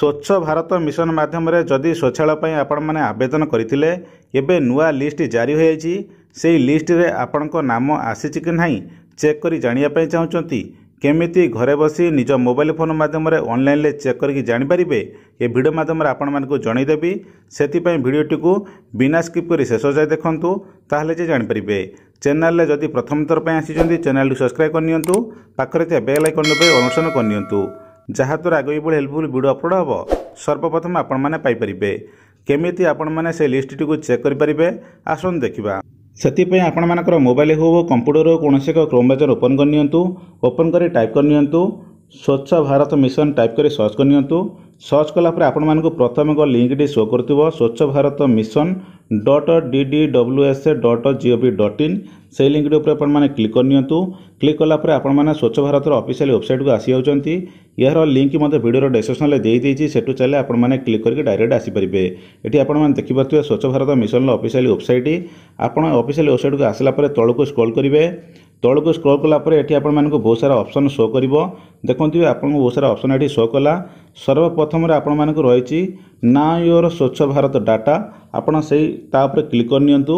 ସ୍ୱଚ୍ଛ ଭାରତ ମିଶନ ମାଧ୍ୟମରେ ଯଦି ଶୌଚାଳୟ ପାଇଁ ଆପଣମାନେ ଆବେଦନ କରିଥିଲେ ଏବେ ନୂଆ ଲିଷ୍ଟ ଜାରି ହୋଇଯାଇଛି ସେହି ଲିଷ୍ଟରେ ଆପଣଙ୍କ ନାମ ଆସିଛି କି ନାହିଁ ଚେକ୍ କରି ଜାଣିବା ପାଇଁ ଚାହୁଁଛନ୍ତି କେମିତି ଘରେ ବସି ନିଜ ମୋବାଇଲ୍ ଫୋନ୍ ମାଧ୍ୟମରେ ଅନଲାଇନ୍ରେ ଚେକ୍ କରିକି ଜାଣିପାରିବେ ଏ ଭିଡ଼ିଓ ମାଧ୍ୟମରେ ଆପଣମାନଙ୍କୁ ଜଣାଇଦେବି ସେଥିପାଇଁ ଭିଡ଼ିଓଟିକୁ ବିନା ସ୍କିପ୍ କରି ଶେଷ ଯାଏ ଦେଖନ୍ତୁ ତାହେଲେ ଯେ ଜାଣିପାରିବେ ଚ୍ୟାନେଲ୍ରେ ଯଦି ପ୍ରଥମ ଥର ପାଇଁ ଆସିଛନ୍ତି ଚ୍ୟାନେଲଟିକୁ ସବସ୍କ୍ରାଇବ୍ କରିନିଅନ୍ତୁ ପାଖରେ ଥିବା ବେଲ୍ ଆଇକନ୍ ଉପରେ ଅନୁସରଣ କରିନିଅନ୍ତୁ ଯାହାଦ୍ୱାରା ଆଗେଇ ଭଳି ହେଲ୍ପଫୁଲ୍ ଭିଡ଼ିଓ ଅପଲୋଡ଼ ହେବ ସର୍ବପ୍ରଥମେ ଆପଣମାନେ ପାଇପାରିବେ କେମିତି ଆପଣମାନେ ସେ ଲିଷ୍ଟଟିକୁ ଚେକ୍ କରିପାରିବେ ଆସନ୍ତୁ ଦେଖିବା ସେଥିପାଇଁ ଆପଣମାନଙ୍କର ମୋବାଇଲ୍ ହେଉ କମ୍ପ୍ୟୁଟର ହେଉ କୌଣସି ଏକ କ୍ରୋମ୍ ବ୍ରାଉଜର୍ ଓପନ୍ କରିନିଅନ୍ତୁ ଓପନ୍ କରି ଟାଇପ୍ କରିନିଅନ୍ତୁ ସ୍ୱଚ୍ଛ ଭାରତ ମିଶନ୍ ଟାଇପ୍ କରି ସର୍ଚ୍ଚ କରିନିଅନ୍ତୁ ସର୍ଚ୍ଚ କଲା ପରେ ଆପଣମାନଙ୍କୁ ପ୍ରଥମ ଏକ ଲିଙ୍କ୍ଟି ସୋ କରୁଥିବ Swachh Bharat mission dot D D W S ଏ dot G O V dot in ସେଇ ଲିଙ୍କ୍ଟି ଉପରେ ଆପଣମାନେ କ୍ଲିକ୍ କରିନିଅନ୍ତୁ କ୍ଲିକ୍ କଲା ପରେ ଆପଣମାନେ ସ୍ୱଚ୍ଛ ଭାରତର ଅଫିସିଆଲ ୱେବସାଇଟ୍କୁ ଆସିଯାଉଛନ୍ତି ଏହାର ଲିଙ୍କ ମଧ୍ୟ ଭିଡ଼ିଓର ଡେସ୍କ୍ରିପ୍ସନ୍ରେ ଦେଇଦେଇଛି ସେଠୁ ଚାଲେ ଆପଣମାନେ କ୍ଲିକ୍ କରିକି ଡାଇରେକ୍ଟ ଆସିପାରିବେ ଏଠି ଆପଣମାନେ ଦେଖିପାରୁଥିବେ ସ୍ୱଚ୍ଛ ଭାରତ ମିଶନ୍ର ଅଫିସିଆଲି ୱେବସାଇଟ୍ ଆପଣ ଅଫିସିଆଲି ୱେବସାଇଟ୍କୁ ଆସିଲା ପରେ ତଳକୁ ସ୍କ୍ରଲ୍ କରିବେ ତଳକୁ ସ୍କ୍ରଲ୍ କଲା ପରେ ଏଠି ଆପଣମାନଙ୍କୁ ବହୁତ ସାରା ଅପସନ୍ ଶୋ କରିବ ଦେଖନ୍ତୁ ଆପଣଙ୍କୁ ବହୁତ ସାରା ଅପସନ୍ ଏଠି ଶୋ କଲା ସର୍ବପ୍ରଥମରେ ଆପଣମାନଙ୍କୁ ରହିଛି ନା ୟୋର ସ୍ୱଚ୍ଛ ଭାରତ ଡାଟା ଆପଣ ସେଇ ତା ଉପରେ କ୍ଲିକ୍ କରିନିଅନ୍ତୁ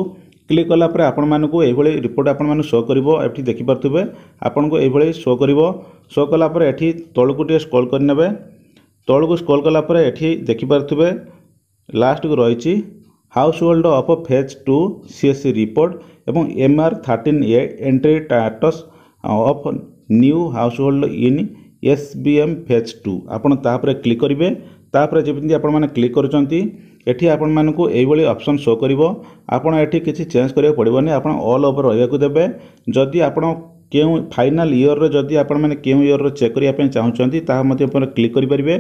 ক্লিক কলাপরে আপনার এইভাবে রিপোর্ট আপনার শো করব এটি দেখিপারে আপনার এইভাবে শো করব শো কলাপরে এটি তলকু টিকি স্কল করে নেবে তলকু স্কল কলাপরে এটি দেখিপারে লাস্টকু রয়েছে house hold of phase two CSC report এবং MR thirteen A entry status of new house hold in SBM phase two আপনার তাপরে ক্লিক করবে তাপরে যেমি আপনার ক্লিক করছেন ଏଠି ଆପଣମାନଙ୍କୁ ଏଇଭଳି ଅପସନ୍ ଶୋ କରିବ ଆପଣ ଏଠି କିଛି ଚେଞ୍ଜ କରିବାକୁ ପଡ଼ିବନି ଆପଣ ଅଲ୍ ଓଭର୍ ରହିବାକୁ ଦେବେ ଯଦି ଆପଣ କେଉଁ ଫାଇନାଲ୍ ଇୟର୍ର ଯଦି ଆପଣମାନେ କେଉଁ ଇୟର୍ର ଚେକ୍ କରିବା ପାଇଁ ଚାହୁଁଛନ୍ତି ତାହା ମଧ୍ୟ ଆପଣ କ୍ଲିକ୍ କରିପାରିବେ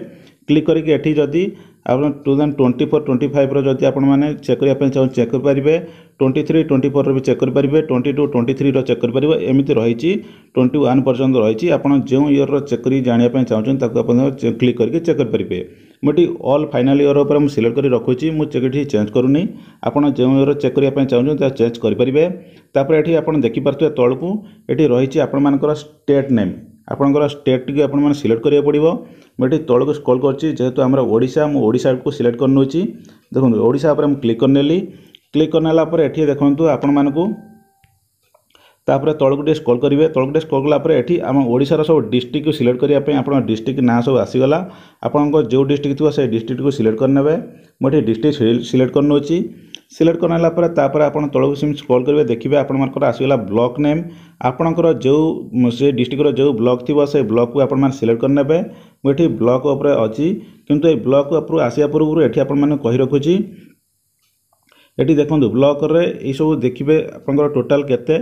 କ୍ଲିକ୍ କରିକି ଏଠି ଯଦି ଆପଣ two thousand twenty four twenty ଫାଇଭ୍ର ଯଦି ଆପଣମାନେ ଚେକ୍ କରିବା ପାଇଁ ଚାହୁଁ ଚେକ୍ କରିପାରିବେ ଟ୍ୱେଣ୍ଟି ଥ୍ରୀ ଟ୍ୱେଣ୍ଟି ଫୋର୍ର ବି ଚେକ୍ କରିପାରିବେ ଟ୍ୱେଣ୍ଟି ଟୁ ଟ୍ୱେଣ୍ଟି ଥ୍ରୀର ଚେକ୍ କରିପାରିବେ ଏମିତି ରହିଛି ଟ୍ୱେଣ୍ଟି ୱାନ୍ ପର୍ଯ୍ୟନ୍ତ ରହିଛି ଆପଣ ଯେଉଁ ଇୟର୍ର ଚେକ୍ କରି ଜାଣିବା ପାଇଁ ଚାହୁଁଛନ୍ତି ତାକୁ ଆପଣ କ୍ଲିକ୍ କରିକି ଚେକ୍ କରିପାରିବେ ମୁଁ ଏଠି ଅଲ୍ ଫାଇନାଲ୍ ଇୟର୍ ଉପରେ ମୁଁ ସିଲେକ୍ଟ କରି ରଖୁଛି ମୁଁ ଏଠି ଚେଞ୍ଜ କରୁନି ଆପଣ ଯେଉଁ ଇୟର୍ ଚେକ୍ କରିବା ପାଇଁ ଚାହୁଁଛନ୍ତି ତାକୁ ଚେଞ୍ଜ କରିପାରିବେ ତାପରେ ଏଠି ଆପଣ ଦେଖିପାରୁଥିବେ ତଳକୁ ଏଠି ରହିଛି ଆପଣମାନଙ୍କର ଷ୍ଟେଟ୍ ନେମ୍ ଆପଣଙ୍କର ଷ୍ଟେଟ୍ଟିକୁ ଆପଣମାନେ ସିଲେକ୍ଟ କରିବାକୁ ପଡ଼ିବ ମୁଁ ଏଠି ତଳକୁ ସ୍କ୍ରଲ୍ କରିଛି ଯେହେତୁ ଆମର ଓଡ଼ିଶା ମୁଁ ଓଡ଼ିଶାକୁ ସିଲେକ୍ଟ କରିନେଉଛି ଦେଖନ୍ତୁ ଓଡ଼ିଶା ଉପରେ ମୁଁ କ୍ଲିକ୍ କରିନେଲି କ୍ଲିକ୍ କରିନେଲା ପରେ ଏଠି ଦେଖନ୍ତୁ ଆପଣମାନଙ୍କୁ ତାପରେ ତଳକୁ ଟିକେ ସ୍କଲ୍ କରିବେ ତଳକୁ ଟିକେ ସ୍କଲ୍ କଲା ପରେ ଏଠି ଆମ ଓଡ଼ିଶାର ସବୁ ଡିଷ୍ଟ୍ରିକ୍ଟକୁ ସିଲେକ୍ଟ କରିବା ପାଇଁ ଆପଣଙ୍କ ଡିଷ୍ଟ୍ରିକ୍ଟ ନାଁ ସବୁ ଆସିଗଲା ଆପଣଙ୍କ ଯେଉଁ ଡିଷ୍ଟ୍ରିକ୍ଟ ଥିବ ସେ ଡିଷ୍ଟ୍ରିକ୍ଟକୁ ସିଲେକ୍ଟ କରିନେବେ ମୁଁ ଏଠି ଡିଷ୍ଟ୍ରିକ୍ଟ ସିଲେକ୍ଟ କରିନେଉଛି সিলেক্ট করে নেলা পরে তাপরে আপনার তলক সেমি স্ক্রল করবে দেখবে আপনার আসিগলা ব্লক নেম আপনার যে সে ডিস্ট্রিক্টর যে ব্লক থাকবে সেই ব্লক আপনার সিলেক্ট করে নেবে মু এটি ব্লক উপরে অছি কিন্তু এই ব্লক উপর আসা পূর্ব এটি আপনার কহি রাখুছি এটি দেখুন ব্লকরে এইসব দেখবে আপনার টোটাল কেতে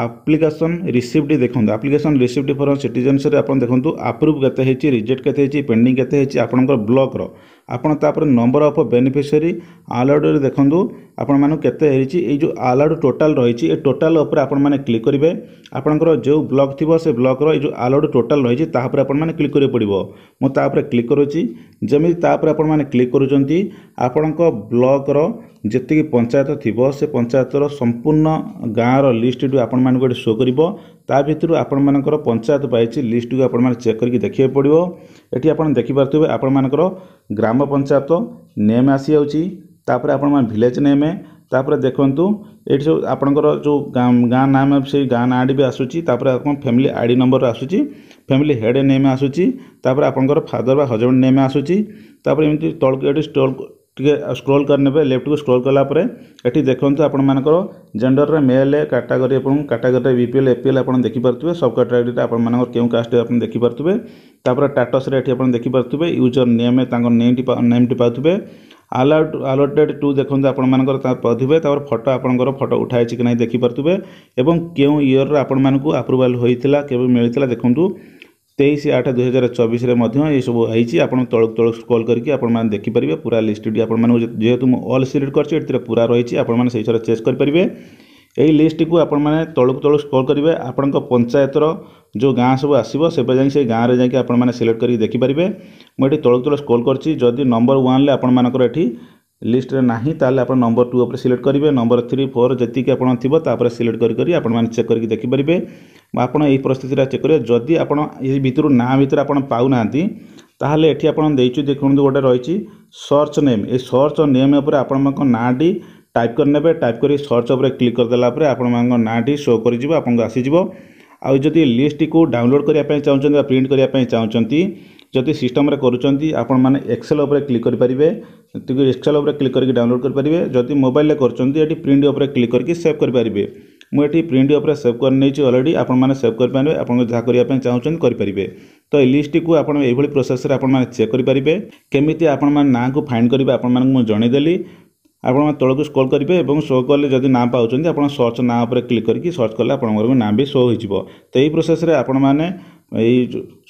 ଆପ୍ଲିକେସନ୍ ରିସିପ୍ଟ ଦେଖନ୍ତୁ ଆପ୍ଲିକେସନ୍ ରିସିପ୍ଟ ଫର ସିଟିଜେନ୍ସିରେ ଆପଣ ଦେଖନ୍ତୁ ଆପ୍ରୁଭ୍ କେତେ ହେଇଛି ରିଜେକ୍ଟ କେତେ ହେଇଛି ପେଣ୍ଡିଂ କେତେ ହେଇଛି ଆପଣଙ୍କର ବ୍ଲକ୍ର ଆପଣ ତା'ପରେ ନମ୍ବର ଅଫ୍ ବେନିଫିସିଆରୀ ଆଲାଉଡ଼ରେ ଦେଖନ୍ତୁ ଆପଣମାନଙ୍କୁ କେତେ ହେଇଛି ଏଇ ଯେଉଁ ଆଲାଉଡ଼ ଟୋଟାଲ୍ ରହିଛି ଏ ଟୋଟାଲ୍ ଉପରେ ଆପଣମାନେ କ୍ଲିକ୍ କରିବେ ଆପଣଙ୍କର ଯେଉଁ ବ୍ଲକ୍ ଥିବ ସେ ବ୍ଲକ୍ର ଏଇ ଯେଉଁ ଆଲାଉଡ଼ ଟୋଟାଲ୍ ରହିଛି ତାହା ଉପରେ ଆପଣମାନେ କ୍ଲିକ୍ କରିବାକୁ ପଡ଼ିବ ମୁଁ ତା ଉପରେ କ୍ଲିକ୍ କରୁଛି ଯେମିତି ତା ଉପରେ ଆପଣମାନେ କ୍ଲିକ୍ କରୁଛନ୍ତି ଆପଣଙ୍କ ବ୍ଲକ୍ର ଯେତିକି ପଞ୍ଚାୟତ ଥିବ ସେ ପଞ୍ଚାୟତର ସମ୍ପୂର୍ଣ୍ଣ ଗାଁର ଲିଷ୍ଟଟି ଆପଣମାନଙ୍କୁ ଏଠି ଶୋ କରିବ ତା ଭିତରୁ ଆପଣମାନଙ୍କର ପଞ୍ଚାୟତ ପାଇଛି ଲିଷ୍ଟକୁ ଆପଣମାନେ ଚେକ୍ କରିକି ଦେଖିବାକୁ ପଡ଼ିବ ଏଠି ଆପଣ ଦେଖିପାରୁଥିବେ ଆପଣମାନଙ୍କର ଗ୍ରାମ ପଞ୍ଚାୟତ ନେମ୍ ଆସିଯାଉଛି ତା'ପରେ ଆପଣମାନେ ଭିଲେଜ୍ ନେମ୍ ତା'ପରେ ଦେଖନ୍ତୁ ଏଇଠି ସବୁ ଆପଣଙ୍କର ଯେଉଁ ଗାଁ ନାମ ସେଇ ଗାଁ ନାଁଟି ବି ଆସୁଛି ତା'ପରେ ଆପଣ ଫ୍ୟାମିଲି ଆଇ ଡ଼ି ନମ୍ବର ଆସୁଛି ଫ୍ୟାମିଲି ହେଡ଼୍ ନେମ୍ ଆସୁଛି ତା'ପରେ ଆପଣଙ୍କର ଫାଦର୍ ବା ହଜବେଣ୍ଡ ନେମ୍ ଆସୁଛି ତା'ପରେ ଏମିତି ତଳକୁ ଏଠି ଟିକେ ସ୍କ୍ରୋଲ୍ କରିନେବେ ଲେଫ୍ଟକୁ ସ୍କ୍ରୋଲ୍ କଲା ପରେ ଏଠି ଦେଖନ୍ତୁ ଆପଣମାନଙ୍କର ଜେଣ୍ଡର୍ରେ ମେଲ୍ କାଟାଗୋରୀ ଆପଣ କାଟାଗୋରୀରେ B P L A P L ଆପଣ ଦେଖିପାରୁଥିବେ ସବ୍ କାଟାଗୋରୀରେ ଆପଣମାନଙ୍କର କେଉଁ କାଷ୍ଟ ଆପଣ ଦେଖିପାରୁଥିବେ ତାପରେ ଟାଟସ୍ରେ ଏଠି ଆପଣ ଦେଖିପାରୁଥିବେ ୟୁଜର୍ ନେମ୍ ତାଙ୍କ ନେମ୍ଟି ନେମ୍ଟି ପାଉଥିବେ ଆଲର୍ଟ ଆଲର୍ଟେଡ୍ ଟୁ ଦେଖନ୍ତୁ ଆପଣମାନଙ୍କର ପାଉଥିବେ ତାପରେ ଫଟୋ ଆପଣଙ୍କର ଫଟୋ ଉଠାହେଇଛି କି ନାହିଁ ଦେଖିପାରୁଥିବେ ଏବଂ କେଉଁ ଇୟର୍ରେ ଆପଣମାନଙ୍କୁ ଆପ୍ରୁଭାଲ୍ ହୋଇଥିଲା କେବେ ମିଳିଥିଲା ଦେଖନ୍ତୁ तेईस आठ दुई हजार चौबीस में यह आई आप तलुक तौक स्क्रोल करके आप देखिपारे पूरा लिस्टी आपतु मुझल सिलेक्ट करें पूरा रही आपर चेज करेंगे यही लिस्ट को आपने तलुक तलुक करेंगे आप पंचायत जो गाँव सब आसो से गाँव में जाकि सिलेक्ट करके देखिपारे मुझे तलुक तल स्क्रोल करदी नंबर वाने आपर एटी লিষ্টরে না তাহলে আপনার নম্বর টু উপরে সিলেক্ট করবে নম্বর থ্রি ফোর যেতিকি আপনার থাকবে তাপরে সিলেক্ট করি করি আপনার চেক করি দেখিপারে আপনার এই পরিস্থিতিটা চেক করবে যদি আপনার এই ভিতর না ভিতরে আপনার পাও না তাহলে এটি আপনার দিয়েছি দেখুন গোটে রয়েছে সর্চ নেম এই সর্চ নেম উপরে আপনার নাঁটি টাইপ করে নেবে টাইপ করে সর্চ উপরে ক্লিক করেদেলা পরে আপনার নাঁটি শো করিযোগ আপনার আসিযোগ আদি লিষ্টটি ডাউনলোড করা চাহুন বা প্রিন্ট করা চাহুন ଯଦି ସିଷ୍ଟମ୍ରେ କରୁଛନ୍ତି ଆପଣମାନେ ଏକ୍ସେଲ୍ ଉପରେ କ୍ଲିକ୍ କରିପାରିବେ ଏକ୍ସେଲ୍ ଉପରେ କ୍ଲିକ୍ କରିକି ଡାଉନଲୋଡ଼୍ କରିପାରିବେ ଯଦି ମୋବାଇଲ୍ରେ କରୁଛନ୍ତି ଏଠି ପ୍ରିଣ୍ଟ ଉପରେ କ୍ଲିକ୍ କରିକି ସେଭ୍ କରିପାରିବେ ମୁଁ ଏଠି ପ୍ରିଣ୍ଟ ଉପରେ ସେଭ୍ କରିନେଇଛି ଅଲରେଡ଼ି ଆପଣମାନେ ସେଭ୍ କରିପାରିବେ ଆପଣ ଯାହା କରିବା ପାଇଁ ଚାହୁଁଛନ୍ତି କରିପାରିବେ ତ ଏହି ଲିଷ୍ଟଟିକୁ ଆପଣ ଏଇଭଳି ପ୍ରୋସେସ୍ରେ ଆପଣମାନେ ଚେକ୍ କରିପାରିବେ କେମିତି ଆପଣମାନେ ନାଁକୁ ଫାଇଣ୍ଡ କରିବେ ଆପଣମାନଙ୍କୁ ମୁଁ ଜଣାଇଦେଲି ଆପଣମାନେ ତଳକୁ ସ୍କ୍ରୋଲ୍ କରିବେ ଏବଂ ଶୋ କଲେ ଯଦି ନାଁ ପାଉଛନ୍ତି ଆପଣ ସର୍ଚ୍ଚ ନାଁ ଉପରେ କ୍ଲିକ୍ କରିକି ସର୍ଚ୍ଚ କଲେ ଆପଣଙ୍କର ନାଁ ବି ଶୋ ହୋଇଯିବ ତ ଏହି ପ୍ରୋସେସ୍ରେ ଆପଣମାନେ ଏଇ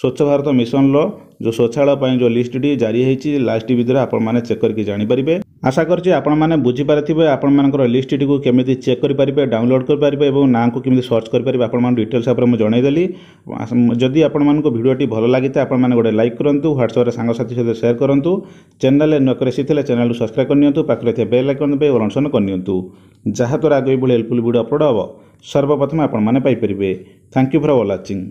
ସ୍ୱଚ୍ଛ ଭାରତ ମିଶନର ଯେଉଁ ଶୌଚାଳୟ ପାଇଁ ଯେଉଁ ଲିଷ୍ଟଟି ଜାରି ହେଇଛି ଲାଷ୍ଟ ଭିତରେ ଆପଣମାନେ ଚେକ୍ କରିକି ଜାଣିପାରିବେ ଆଶା କରୁଛି ଆପଣମାନେ ବୁଝିପାରିଥିବେ ଆପଣମାନଙ୍କର ଲିଷ୍ଟଟିକୁ କେମିତି ଚେକ୍ କରିପାରିବେ ଡାଉନଲୋଡ଼ କରିପାରିବେ ଏବଂ ନାଁକୁ କେମିତି ସର୍ଚ୍ଚ କରିପାରିବେ ଆପଣମାନଙ୍କୁ ଡିଟେଲ୍ସ ଉପରେ ମୁଁ ଜଣାଇଦେଲି ଯଦି ଆପଣମାନଙ୍କୁ ଭିଡ଼ିଓଟି ଭଲ ଲାଗିଥାଏ ଆପଣମାନେ ଗୋଟେ ଲାଇକ୍ କରନ୍ତୁ ହ୍ୱାଟ୍ସଆପ୍ରେ ସାଙ୍ଗସାଥି ସହିତ ସେୟାର କରନ୍ତୁ ଚ୍ୟାନେଲରେ ନକରେ ଆସିଥିଲେ ଚ୍ୟାନେଲକୁ ସବସ୍କ୍ରାଇବ୍ କରିନିଅନ୍ତୁ ପାଖରେ ଥିବା ବେଲ୍ ଆଇକନ୍ ପାଇଁ ଅଲନ୍ସନ କରିନିଅନ୍ତୁ ଯାହାଦ୍ୱାରା ଆଗ ଏଭଳି ହେଲ୍ପଫୁଲ୍ ଭିଡ଼ିଓ ଅପଲୋଡ଼ ହେବ ସର୍ବପ୍ରଥମେ ଆପଣମାନେ ପାଇପାରିବେ ଥ୍ୟାଙ୍କ ୟୁ ଫର୍ ୱାଚିଂ